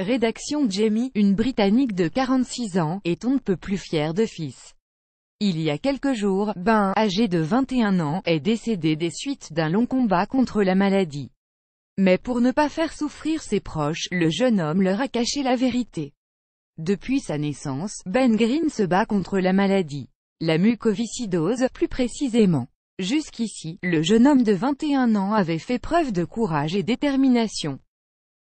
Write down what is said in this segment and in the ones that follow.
Rédaction Jamie, une Britannique de 46 ans, est on ne peut plus fière de fils. Il y a quelques jours, Ben, âgé de 21 ans, est décédé des suites d'un long combat contre la maladie. Mais pour ne pas faire souffrir ses proches, le jeune homme leur a caché la vérité. Depuis sa naissance, Ben Green se bat contre la maladie. La mucoviscidose, plus précisément. Jusqu'ici, le jeune homme de 21 ans avait fait preuve de courage et détermination.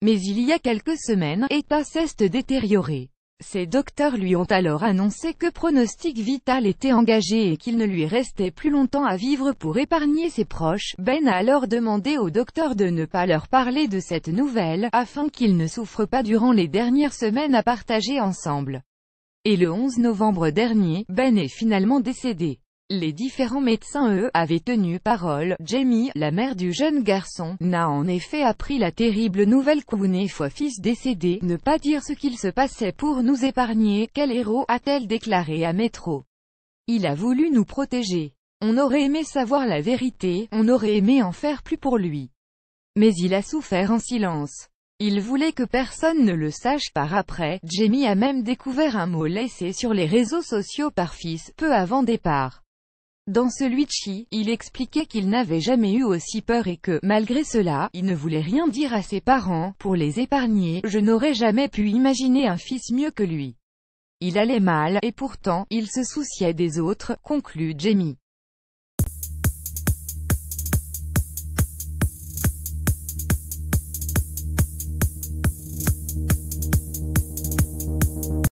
Mais il y a quelques semaines, État s'est détérioré. Ses docteurs lui ont alors annoncé que pronostic vital était engagé et qu'il ne lui restait plus longtemps à vivre pour épargner ses proches. Ben a alors demandé au docteur de ne pas leur parler de cette nouvelle, afin qu'ils ne souffrent pas durant les dernières semaines à partager ensemble. Et le 11 novembre dernier, Ben est finalement décédé. Les différents médecins eux, avaient tenu parole, Jamie, la mère du jeune garçon, n'a en effet appris la terrible nouvelle qu'une fois fils décédé, ne pas dire ce qu'il se passait pour nous épargner, quel héros a-t-elle déclaré à Métro. Il a voulu nous protéger. On aurait aimé savoir la vérité, on aurait aimé en faire plus pour lui. Mais il a souffert en silence. Il voulait que personne ne le sache par après, Jamie a même découvert un mot laissé sur les réseaux sociaux par fils, peu avant départ. Dans celui ci il expliquait qu'il n'avait jamais eu aussi peur et que, malgré cela, il ne voulait rien dire à ses parents, pour les épargner, je n'aurais jamais pu imaginer un fils mieux que lui. Il allait mal, et pourtant, il se souciait des autres, conclut Jamie.